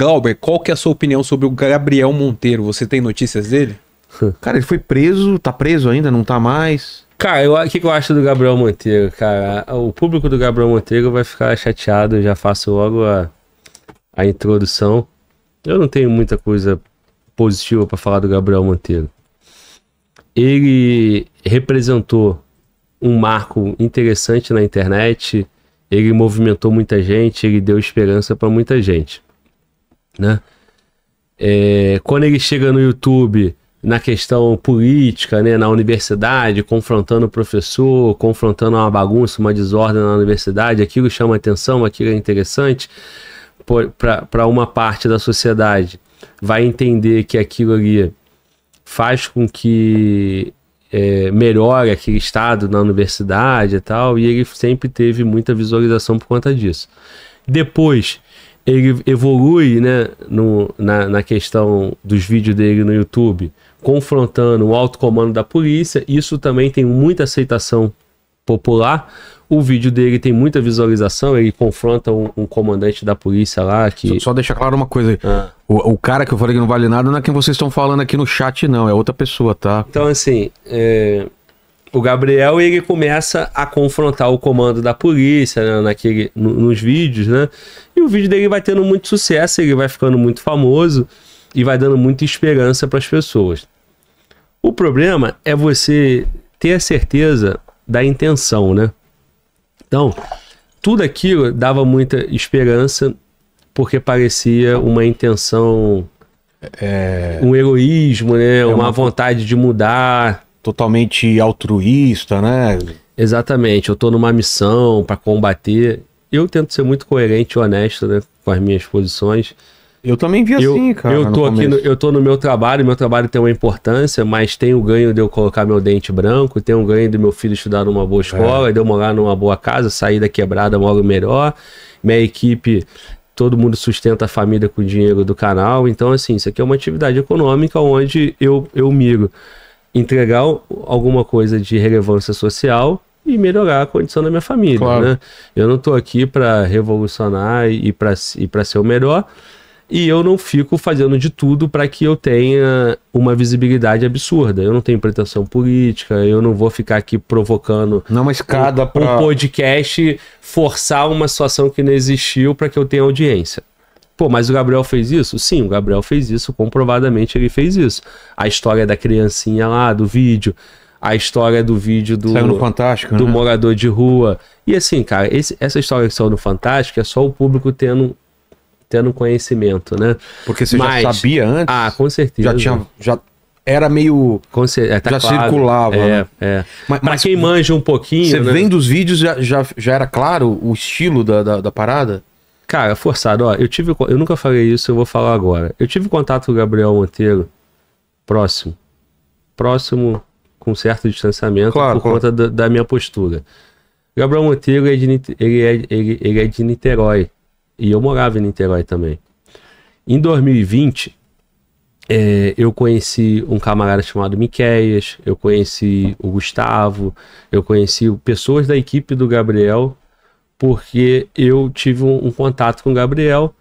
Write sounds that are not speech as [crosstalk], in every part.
Glauber, qual que é a sua opinião sobre o Gabriel Monteiro? Você tem notícias dele? [laughs] Cara, ele foi preso, tá preso ainda, não tá mais. Cara, o que eu acho do Gabriel Monteiro, cara? O público do Gabriel Monteiro vai ficar chateado, eu já faço logo a, a introdução. Eu não tenho muita coisa positiva para falar do Gabriel Monteiro. Ele representou um marco interessante na internet, ele movimentou muita gente, ele deu esperança para muita gente né? É, quando ele chega no YouTube na questão política, né, na universidade, confrontando o professor, confrontando uma bagunça, uma desordem na universidade, aquilo chama atenção, aquilo é interessante para uma parte da sociedade. Vai entender que aquilo ali faz com que é, melhore aquele estado na universidade e tal, e ele sempre teve muita visualização por conta disso. Depois, ele evolui né, no, na, na questão dos vídeos dele no YouTube, confrontando o alto comando da polícia. Isso também tem muita aceitação popular. O vídeo dele tem muita visualização, ele confronta um, um comandante da polícia lá que... Só, só deixa claro uma coisa aí. Ah. O, o, cara que eu falei que não vale nada não é quem vocês estão falando aqui no chat, não. É outra pessoa, tá? Então, assim... É o Gabriel ele começa a confrontar o comando da polícia né, naquele, no, nos vídeos, né? E o vídeo dele vai tendo muito sucesso, ele vai ficando muito famoso e vai dando muita esperança para as pessoas. O problema é você ter a certeza da intenção, né? Então, tudo aquilo dava muita esperança porque parecia uma intenção, é... é um heroísmo, né? É uma... uma vontade de mudar totalmente altruísta, né? Exatamente, eu estou numa missão para combater. Eu tento ser muito coerente e honesto né, com as minhas posições. Eu também vi eu, assim, cara. Eu tô, no aqui no, eu tô no meu trabalho, meu trabalho tem uma importância, mas tem o ganho de eu colocar meu dente branco, tem o ganho do meu filho estudar numa boa é. escola, é. de eu morar numa boa casa, sair da quebrada, moro melhor. Minha equipe, todo mundo sustenta a família com o dinheiro do canal. Então, assim, isso aqui é uma atividade econômica onde eu, eu miro entregar alguma coisa de relevância social e melhorar a condição da minha família. Claro. Né? Eu não estou aqui para revolucionar e para e ser o melhor. E eu não fico fazendo de tudo para que eu tenha uma visibilidade absurda. Eu não tenho pretensão política, eu não vou ficar aqui provocando não é uma escada um, um podcast forçar uma situação que não existiu para que eu tenha audiência. Pô, mas o Gabriel fez isso? Sim, o Gabriel fez isso, comprovadamente ele fez isso. A história da criancinha lá, do vídeo, a história do vídeo do, do né? morador de rua. E assim, cara, esse, essa história que saiu no Fantástico é só o público tendo tendo conhecimento, né? Porque você mas, já sabia antes? Ah, com certeza. Já tinha, já era meio. É, tá já claro. circulava. É, né? é. Mas, mas, quem manja um pouquinho. Você né? dos vídeos, já, já, já era claro o estilo da, da, da parada? Cara, forçado, ó, eu tive. Eu nunca falei isso, eu vou falar agora. Eu tive contato com o Gabriel Monteiro próximo. Próximo, com certo distanciamento, claro, por claro. conta da, da, minha postura. Gabriel Monteiro é de, ele é, ele, ele é de Niterói. E eu morava em Niterói também. Em 2020, é, eu conheci um camarada chamado Miqueias, eu conheci o Gustavo, eu conheci pessoas da equipe do Gabriel porque eu tive um, um contato com o Gabriel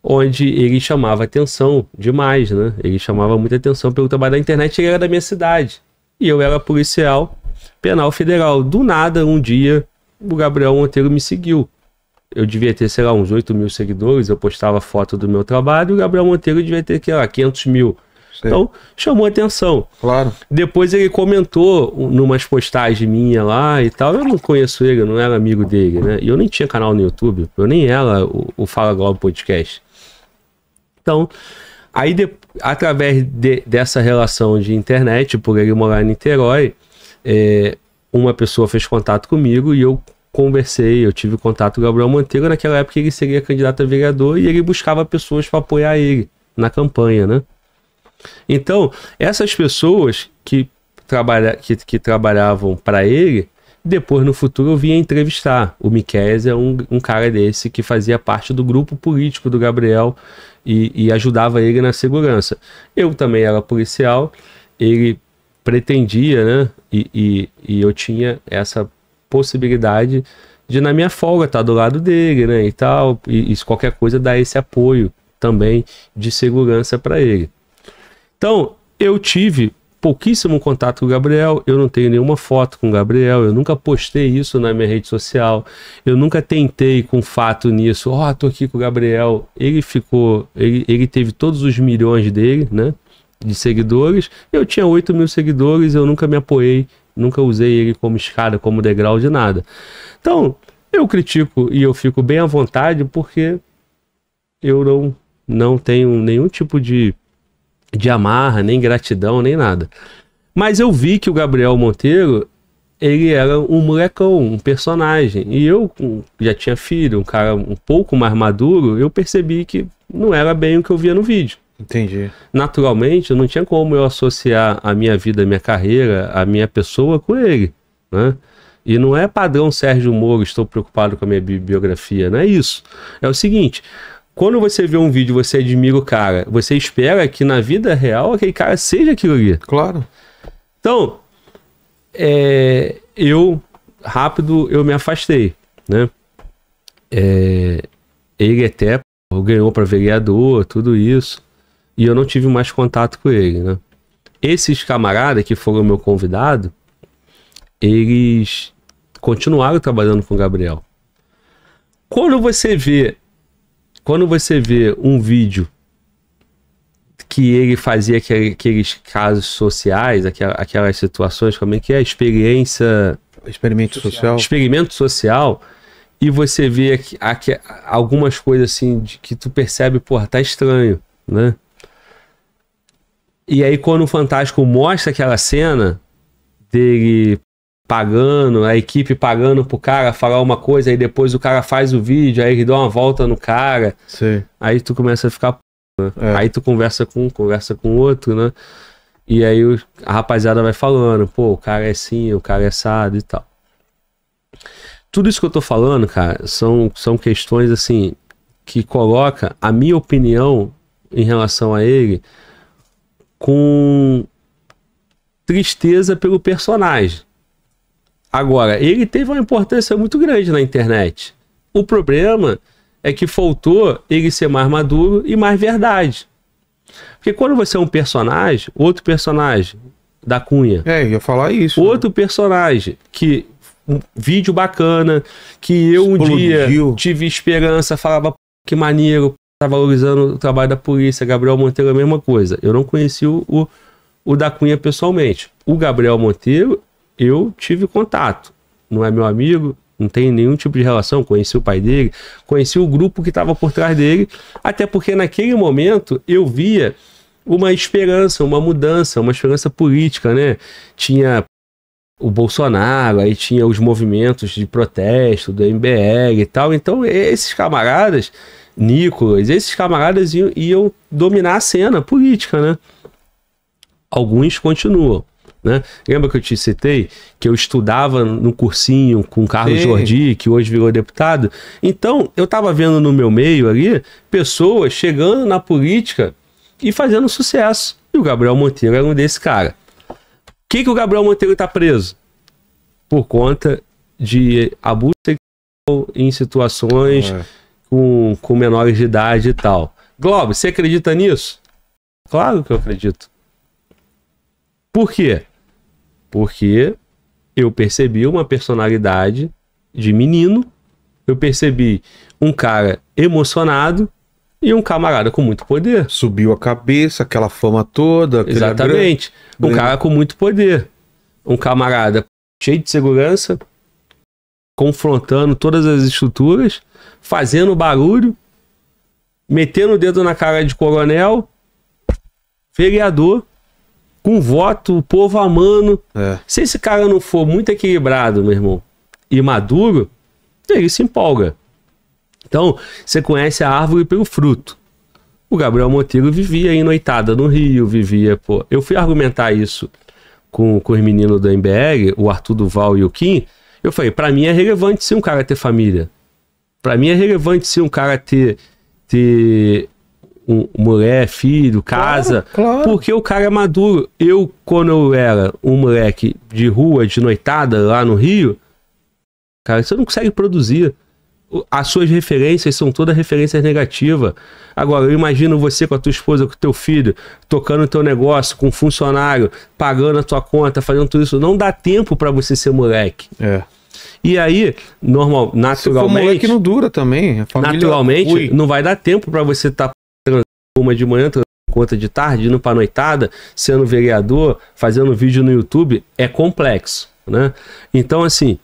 onde ele chamava atenção demais, né? Ele chamava muita atenção pelo trabalho da internet, ele era da minha cidade. E eu era policial penal federal. Do nada, um dia, o Gabriel Monteiro me seguiu. Eu devia ter, sei lá, uns 8 mil seguidores, eu postava foto do meu trabalho, o Gabriel Monteiro devia ter, sei lá, 500 mil. Sim. Então, chamou atenção. Claro. Depois ele comentou numas postagens minha lá e tal. Eu não conheço ele, eu não era amigo dele, né? E eu nem tinha canal no YouTube. Eu nem ela, o, o Fala Globo Podcast. Então, aí de, através de, dessa relação de internet, por ele morar em Niterói, é, uma pessoa fez contato comigo e eu conversei, eu tive contato com o Gabriel Monteiro. Naquela época ele seria candidato a vereador e ele buscava pessoas para apoiar ele na campanha, né? Então, essas pessoas que, trabalha, que, que trabalhavam para ele, depois no futuro eu vinha entrevistar. O Miquel é um, um cara desse que fazia parte do grupo político do Gabriel e, e ajudava ele na segurança. Eu também era policial, ele pretendia, né? E, e, e, eu tinha essa possibilidade de, na minha folga, estar tá do lado dele, né? E tal, e, e qualquer coisa dar esse apoio também de segurança para ele. Então, eu tive pouquíssimo contato com o Gabriel, eu não tenho nenhuma foto com o Gabriel, eu nunca postei isso na minha rede social, eu nunca tentei com fato nisso, ó, oh, tô aqui com o Gabriel, ele ficou, ele, ele teve todos os milhões dele, né, de seguidores, eu tinha 8 mil seguidores, eu nunca me apoiei, nunca usei ele como escada, como degrau de nada. Então, eu critico e eu fico bem à vontade porque eu não, não tenho nenhum tipo de de amarra, nem gratidão, nem nada. Mas eu vi que o Gabriel Monteiro, ele era um molecão, um personagem. E eu já tinha filho, um cara um pouco mais maduro, eu percebi que não era bem o que eu via no vídeo. Entendi. Naturalmente, não tinha como eu associar a minha vida, a minha carreira, a minha pessoa com ele, né? E não é padrão Sérgio Moro, estou preocupado com a minha bibliografia, não é isso. É o seguinte, quando você vê um vídeo você admira o cara, você espera que na vida real aquele cara seja aquilo ali. Claro. Então, é, eu, rápido, eu me afastei, né? É, ele até ganhou para vereador, tudo isso, e eu não tive mais contato com ele, né? Esses camaradas que foram meu convidado, eles continuaram trabalhando com o Gabriel. Quando você vê quando você vê um vídeo que ele fazia aqueles casos sociais, aquelas situações, como é que é? Experiência. Experimento social. Experimento social. E você vê aqui, algumas coisas assim que tu percebe, porra, tá estranho, né? E aí, quando o Fantástico mostra aquela cena dele pagando, a equipe pagando pro cara falar uma coisa, aí depois o cara faz o vídeo, aí ele dá uma volta no cara. Sim. Aí tu começa a ficar. Né? É. Aí tu conversa com um, conversa com outro, né? E aí o, a rapaziada vai falando, pô, o cara é assim, o cara é assado e tal. Tudo isso que eu tô falando, cara, são, são questões assim que coloca a minha opinião em relação a ele com tristeza pelo personagem. Agora, ele teve uma importância muito grande na internet. O problema é que faltou ele ser mais maduro e mais verdade. Porque quando você é um personagem, outro personagem da Cunha. É, ia falar isso. Né? Outro né? personagem que um vídeo bacana, que eu um Explodiu. dia tive esperança, falava que maneiro, tá valorizando o trabalho da polícia. Gabriel Monteiro a mesma coisa. Eu não conheci o, o, o da Cunha pessoalmente. O Gabriel Monteiro eu tive contato. Não é meu amigo, não tem nenhum tipo de relação. Conheci o pai dele, conheci o grupo que estava por trás dele, até porque naquele momento eu via uma esperança, uma mudança, uma esperança política, né? Tinha o Bolsonaro, aí tinha os movimentos de protesto do MBL e tal. Então, esses camaradas, Nicolas, esses camaradas iam, iam dominar a cena política, né? Alguns continuam, né? Lembra que eu te citei que eu estudava no cursinho com Carlos Sim. Jordi, que hoje virou deputado? Então, eu estava vendo no meu meio ali pessoas chegando na política e fazendo sucesso. E o Gabriel Monteiro era um desse cara. O que, que o Gabriel Monteiro está preso? Por conta de abuso sexual em situações é. com, com menores de idade e tal. Globo, você acredita nisso? Claro que eu acredito. Por quê? Porque eu percebi uma personalidade de menino, eu percebi um cara emocionado e um camarada com muito poder. Subiu a cabeça, aquela fama toda. Exatamente. Um né? cara com muito poder. Um camarada cheio de segurança, confrontando todas as estruturas, fazendo barulho, metendo o dedo na cara de coronel, vereador com voto, o povo amando. É. Se esse cara não for muito equilibrado, meu irmão, e maduro, ele se empolga. Então, você conhece a árvore pelo fruto. O Gabriel Monteiro vivia em noitada no Rio, vivia, pô. Eu fui argumentar isso com, com os meninos da MBR, o Arthur Duval e o Kim. Eu falei, para mim é relevante se um cara ter família. Para mim é relevante se um cara ter, ter um, mulher, filho, casa. Claro, claro. Porque o cara é maduro. Eu, quando eu era um moleque de rua, de noitada, lá no Rio, cara, você não consegue produzir. As suas referências são todas referências negativas. Agora, eu imagino você com a tua esposa, com o teu filho, tocando o teu negócio, com um funcionário, pagando a tua conta, fazendo tudo isso. Não dá tempo para você ser moleque. É. E aí, normal, naturalmente. Se for moleque não dura também. naturalmente, é não vai dar tempo para você estar tá uma de manhã, conta de tarde, indo para noitada, sendo vereador, fazendo vídeo no YouTube, é complexo, né? Então, assim,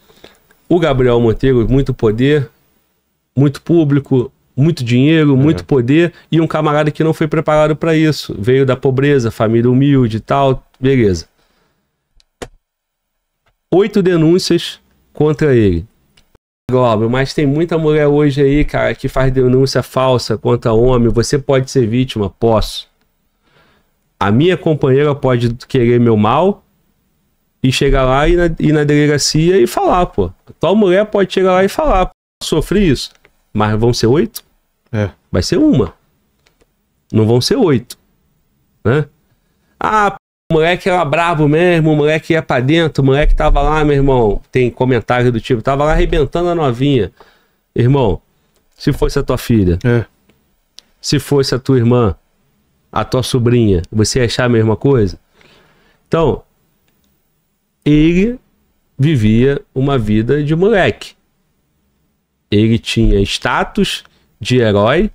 o Gabriel Monteiro, muito poder, muito público, muito dinheiro, é. muito poder e um camarada que não foi preparado para isso. Veio da pobreza, família humilde e tal, beleza. Oito denúncias contra ele. Globo, mas tem muita mulher hoje aí, cara, que faz denúncia falsa contra homem. Você pode ser vítima, posso. A minha companheira pode querer meu mal e chegar lá e na, na delegacia e falar, pô. A tua mulher pode chegar lá e falar, pô, sofri isso. Mas vão ser oito? É. Vai ser uma. Não vão ser oito. Né? Ah, o moleque era brabo mesmo, o moleque ia pra dentro, o moleque tava lá, meu irmão. Tem comentário do tipo, tava lá arrebentando a novinha. Irmão, se fosse a tua filha, é. se fosse a tua irmã, a tua sobrinha, você ia achar a mesma coisa? Então, ele vivia uma vida de moleque. Ele tinha status de herói,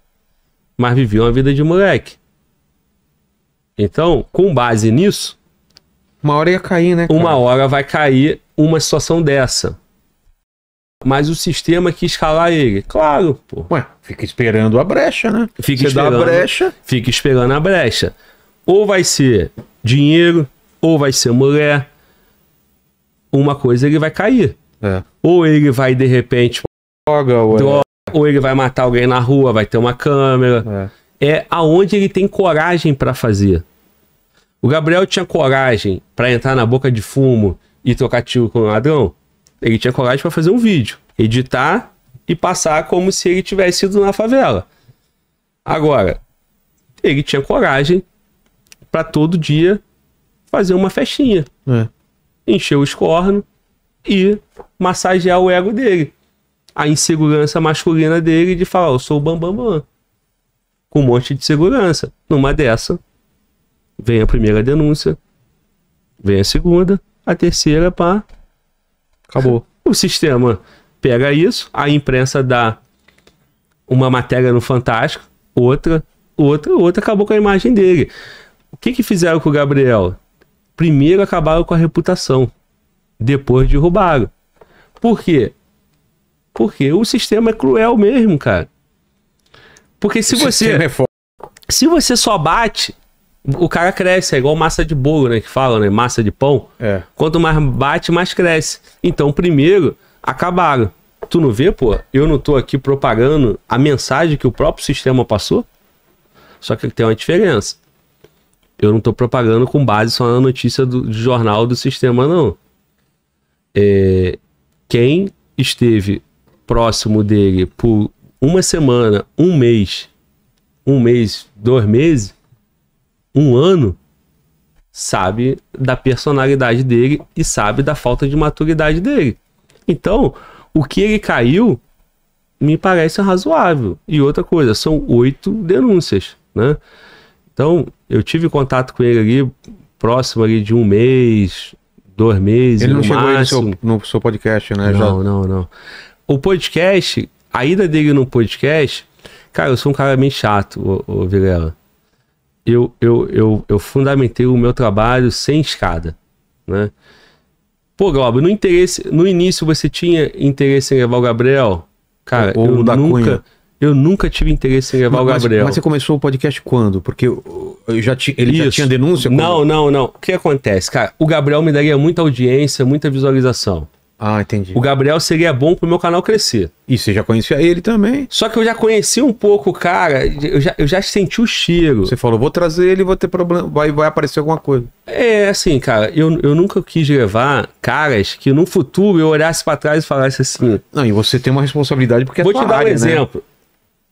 mas vivia uma vida de moleque. Então, com base nisso. Uma hora ia cair, né? Cara? Uma hora vai cair uma situação dessa. Mas o sistema que escalar ele, claro, pô. Ué, fica esperando a brecha, né? Fica Você esperando, a brecha. Fica esperando a brecha. Ou vai ser dinheiro, ou vai ser mulher. Uma coisa ele vai cair. É. Ou ele vai, de repente, droga, droga, ou ele vai matar alguém na rua, vai ter uma câmera. É é aonde ele tem coragem para fazer. O Gabriel tinha coragem para entrar na boca de fumo e trocar tiro com o ladrão? Ele tinha coragem para fazer um vídeo, editar e passar como se ele tivesse ido na favela. Agora, ele tinha coragem para todo dia fazer uma festinha. É. Encher os cornos e massagear o ego dele. A insegurança masculina dele de falar, eu sou o Bambambam. Bam, bam com um monte de segurança. Numa dessa, vem a primeira denúncia, vem a segunda, a terceira, pá, acabou. O sistema pega isso, a imprensa dá uma matéria no Fantástico, outra, outra, outra, acabou com a imagem dele. O que, que fizeram com o Gabriel? Primeiro acabaram com a reputação, depois derrubaram. Por quê? Porque o sistema é cruel mesmo, cara. Porque se você. É se você só bate, o cara cresce, é igual massa de bolo, né? Que falam, né? Massa de pão. É. Quanto mais bate, mais cresce. Então, primeiro, acabaram. Tu não vê, pô? Eu não tô aqui propagando a mensagem que o próprio sistema passou? Só que tem uma diferença. Eu não tô propagando com base só na notícia do, do jornal do sistema, não. É, quem esteve próximo dele por uma semana, um mês, um mês, dois meses, um ano, sabe da personalidade dele e sabe da falta de maturidade dele. Então, o que ele caiu me parece razoável. E outra coisa, são oito denúncias, né? Então, eu tive contato com ele ali próximo ali de um mês, dois meses. Ele não chegou aí no seu, no seu podcast, né? Não, Já... não, não. O podcast a ida dele no podcast, cara, eu sou um cara meio chato, ô, ô Virela. Eu, eu, eu, eu fundamentei o meu trabalho sem escada, né? Pô, Glauber, no, interesse, no início você tinha interesse em levar o Gabriel? Cara, Ou eu nunca, Cunha. eu nunca tive interesse em levar mas, o Gabriel. Mas, mas você começou o podcast quando? Porque eu, eu já ti, ele Isso. já tinha denúncia? Quando... Não, não, não. O que acontece, cara? O Gabriel me daria muita audiência, muita visualização. Ah, entendi. O Gabriel seria bom pro meu canal crescer. E você já conhecia ele também. Só que eu já conheci um pouco o cara, eu já, eu já senti o cheiro. Você falou, vou trazer ele, vou ter problema, vai, vai aparecer alguma coisa. É, assim, cara, eu, eu nunca quis levar caras que no futuro eu olhasse para trás e falasse assim... Não, e você tem uma responsabilidade porque vou é Vou te dar área, um né? exemplo. Né?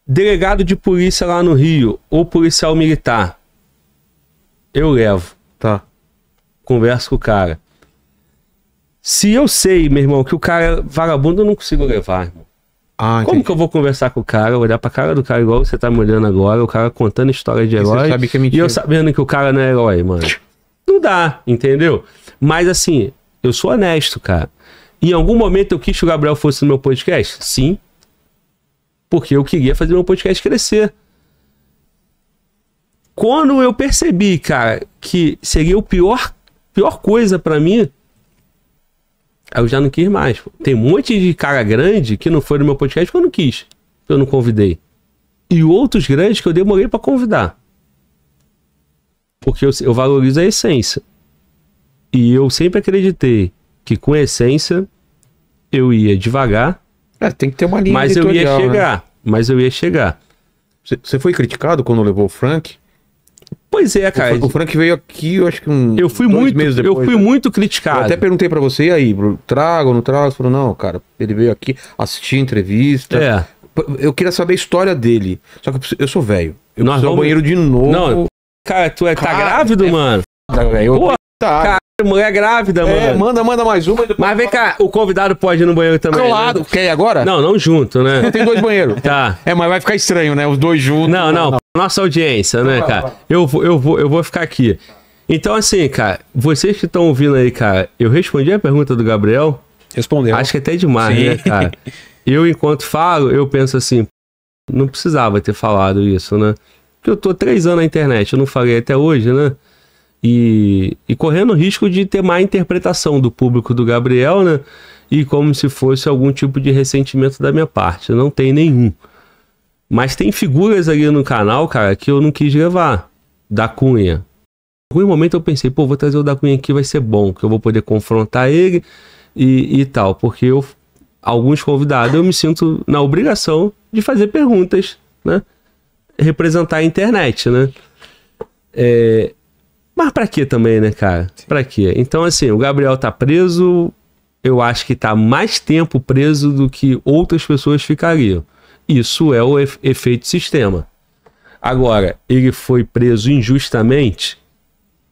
Delegado de polícia lá no Rio, ou policial militar, eu levo. Tá. Converso com o cara. Se eu sei, meu irmão, que o cara é vagabundo eu não consigo levar, irmão. Ah, Como que eu vou conversar com o cara, olhar pra cara do cara igual você tá me olhando agora, o cara contando história de herói. É e eu sabendo que o cara não é herói, mano. Não dá, entendeu? Mas assim, eu sou honesto, cara. Em algum momento eu quis que o Gabriel fosse no meu podcast? Sim. Porque eu queria fazer meu podcast crescer. Quando eu percebi, cara, que seria o pior, pior coisa para mim Aí eu já não quis mais. Tem um monte de cara grande que não foi no meu podcast que eu não quis. Que eu não convidei. E outros grandes que eu demorei para convidar. Porque eu, eu valorizo a essência. E eu sempre acreditei que com essência eu ia devagar. É, tem que ter uma linha Mas eu ia né? chegar. Né? Mas eu ia chegar. Você foi criticado quando levou o Frank? Pois é, cara. O Frank veio aqui, eu acho que um. Eu fui muito, depois, eu fui né? muito criticado. Eu até perguntei para você aí, trago ou não trago? Você falou, não, cara, ele veio aqui assistir entrevista. É. Eu queria saber a história dele. Só que eu sou velho. Eu Nós preciso vamos... ao banheiro de novo. Não, cara, tu é, tá cara, tá grávido, é... mano? Tá, velho. Tá. Cara, mulher grávida, é, mano. É, manda, manda mais uma. Mas vem cá, o convidado pode ir no banheiro também. Né? Claro. Né? Quer ir agora? Não, não junto, né? Não tem dois banheiros. Tá. É, mas vai ficar estranho, né? Os dois juntos. Não, não. não. Nossa audiência, né, vai, cara? vai. Eu, vou, eu, vou, eu vou ficar aqui. Então, assim, cara, vocês que estão ouvindo aí, cara, eu respondi a pergunta do Gabriel. Respondeu. Acho que até demais, Sim. né, cara? [laughs] Eu, enquanto falo, eu penso assim, não precisava ter falado isso, né? Porque eu tô três anos na internet, eu não falei até hoje, né? e, e correndo o risco de ter má interpretação do público do Gabriel, né? E como se fosse algum tipo de ressentimento da minha parte. Não tem nenhum. Mas tem figuras ali no canal, cara, que eu não quis levar. Da Cunha. Em algum momento eu pensei, pô, vou trazer o da Cunha aqui, vai ser bom, que eu vou poder confrontar ele e, e tal. Porque eu, alguns convidados, eu me sinto na obrigação de fazer perguntas, né? Representar a internet, né? É, mas pra quê também, né, cara? Sim. Pra quê? Então, assim, o Gabriel tá preso, eu acho que tá mais tempo preso do que outras pessoas ficariam. Isso é o efeito sistema. Agora, ele foi preso injustamente?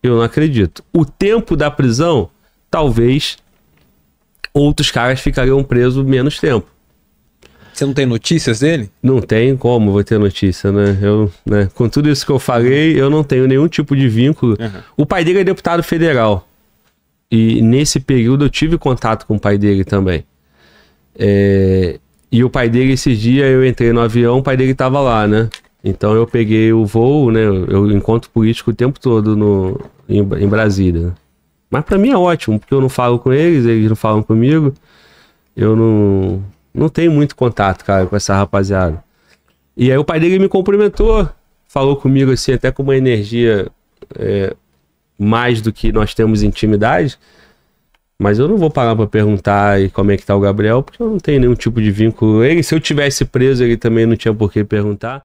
Eu não acredito. O tempo da prisão, talvez outros caras ficariam presos menos tempo. Você não tem notícias dele? Não tem como vou ter notícia, né? Eu, né? Com tudo isso que eu falei, eu não tenho nenhum tipo de vínculo. Uhum. O pai dele é deputado federal. E nesse período eu tive contato com o pai dele também. É... E o pai dele, esse dia, eu entrei no avião, o pai dele estava lá, né? Então eu peguei o voo, né? Eu encontro político o tempo todo no, em, em Brasília. Mas para mim é ótimo, porque eu não falo com eles, eles não falam comigo. Eu não não tem muito contato, cara, com essa rapaziada. E aí o pai dele me cumprimentou, falou comigo assim, até com uma energia é, mais do que nós temos intimidade. Mas eu não vou parar para perguntar e como é que tá o Gabriel, porque eu não tenho nenhum tipo de vínculo. Ele, se eu tivesse preso, ele também não tinha por que perguntar.